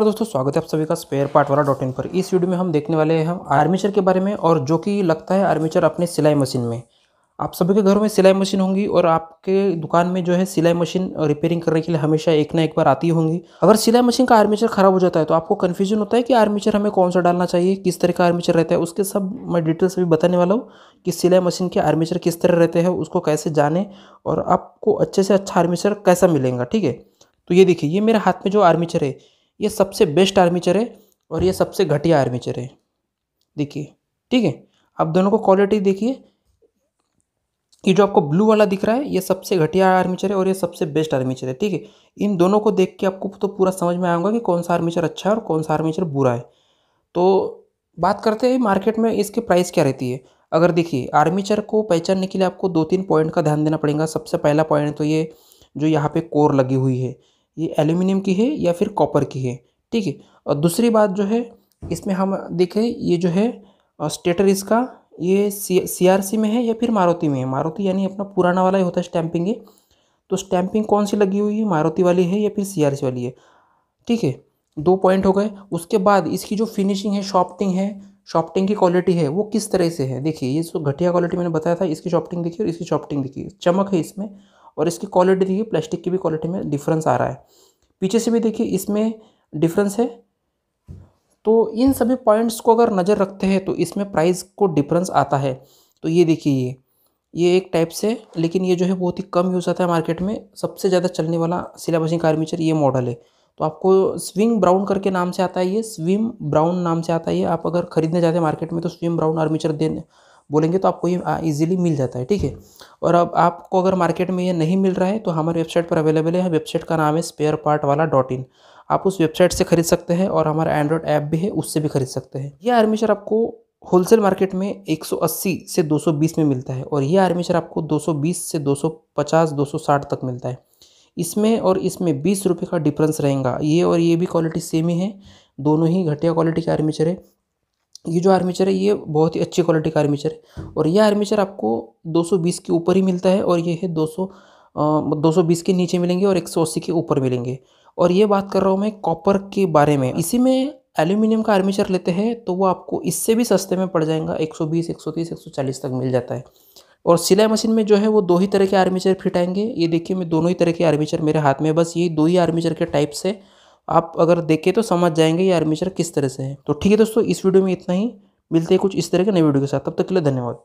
और दोस्तों स्वागत है आप सभी का spare part wala dot in पर इस वीडियो में हम देखने वाले हैं हम आर्मीचर के बारे में और जो कि लगता है आर्मीचर अपने सिलाई मशीन में आप सभी के घरों में सिलाई मशीन होंगी और आपके दुकान में जो है सिलाई मशीन रिपेयरिंग करने के लिए हमेशा एक ना एक बार आती होंगी अगर सिलाई मशीन का आर्मीचर खराब हो जाता है तो आपको कन्फ्यूजन होता है कि आर्मीचर हमें कौन सा डालना चाहिए किस तरह का आर्मीचर रहता है उसके सब मैं डिटेल्स भी बताने वाला हूँ कि सिलाई मशीन के आर्मीचर किस तरह रहते हैं उसको कैसे जाने और आपको अच्छे से अच्छा आर्मीचर कैसा मिलेगा ठीक है तो ये देखिए ये मेरे हाथ में जो आर्मीचर है ये सबसे बेस्ट आर्मीचर है और ये सबसे घटिया आर्मीचर है देखिए ठीक है आप दोनों को क्वालिटी देखिए ये जो आपको ब्लू वाला दिख रहा है ये सबसे घटिया आर्मीचर है और ये सबसे बेस्ट आर्मीचर है ठीक है इन दोनों को देख के आपको तो पूरा समझ में आऊँगा कि कौन सा आर्मीचर अच्छा है और कौन सा आर्मीचर बुरा है तो बात करते हैं मार्केट में इसकी प्राइस क्या रहती है अगर देखिए आर्मीचर को पहचानने के लिए आपको दो तीन पॉइंट का ध्यान देना पड़ेगा सबसे पहला पॉइंट तो ये जो यहाँ पे कोर लगी हुई है ये एल्यूमिनियम की है या फिर कॉपर की है ठीक है और दूसरी बात जो है इसमें हम देखें ये जो है स्टेटर इसका ये सी आर सी में है या फिर मारुति में है मारुति यानी अपना पुराना वाला ही होता है स्टैंपिंग ये तो स्टैंपिंग कौन सी लगी हुई है मारुति वाली है या फिर सी आर सी वाली है ठीक है दो पॉइंट हो गए उसके बाद इसकी जो फिनिशिंग है शॉपटिंग है शॉपटिंग की क्वालिटी है वो किस तरह से है देखिए ये जो घटिया क्वालिटी मैंने बताया था इसकी शॉपटिंग देखिए और इसकी शॉपटिंग देखिए चमक है इसमें और इसकी क्वालिटी देखिए प्लास्टिक की भी क्वालिटी में डिफरेंस आ रहा है पीछे से भी देखिए इसमें डिफरेंस है तो इन सभी पॉइंट्स को अगर नज़र रखते हैं तो इसमें प्राइस को डिफरेंस आता है तो ये देखिए ये ये एक टाइप से लेकिन ये जो है बहुत ही कम यूज़ आता है मार्केट में सबसे ज़्यादा चलने वाला सिलाबसिंग आर्मीचर ये मॉडल है तो आपको स्विंग ब्राउन करके नाम से आता है ये स्विम ब्राउन नाम से आता है ये आप अगर खरीदने जाते हैं मार्केट में तो स्विम ब्राउन आर्मीचर देने बोलेंगे तो आपको ये ईजिली मिल जाता है ठीक है और अब आपको अगर मार्केट में ये नहीं मिल रहा है तो हमारे वेबसाइट पर अवेलेबल है वेबसाइट का नाम है spare part wala dot in आप उस वेबसाइट से खरीद सकते हैं और हमारा एंड्रॉयड ऐप भी है उससे भी खरीद सकते हैं यह आर्मीचर आपको होलसेल मार्केट में 180 से 220 में मिलता है और ये आर्मीचर आपको 220 से 250 260 तक मिलता है इसमें और इसमें बीस रुपये का डिफरेंस रहेगा ये और ये भी क्वालिटी सेम ही है दोनों ही घटिया क्वालिटी के आर्मीचर है ये जो आर्मीचर है ये बहुत ही अच्छी क्वालिटी का आर्मीचर है और ये आर्मीचर आपको 220 के ऊपर ही मिलता है और ये है 200 220 के नीचे मिलेंगे और 180 के ऊपर मिलेंगे और ये बात कर रहा हूँ मैं कॉपर के बारे में इसी में एल्यूमिनियम का आर्मीचर लेते हैं तो वो आपको इससे भी सस्ते में पड़ जाएगा 120, 130, 140 तक मिल जाता है और सिलाई मशीन में जो है वो दो ही तरह के आर्मीचर फिट आएंगे ये देखिए मैं दोनों ही तरह के आर्मीचर मेरे हाथ में बस ये दो ही आर्मीचर के टाइप्स है आप अगर देखें तो समझ जाएंगे ये आर्मेचर किस तरह से है तो ठीक है दोस्तों इस वीडियो में इतना ही मिलते हैं कुछ इस तरह के नए वीडियो के साथ तब तक के लिए धन्यवाद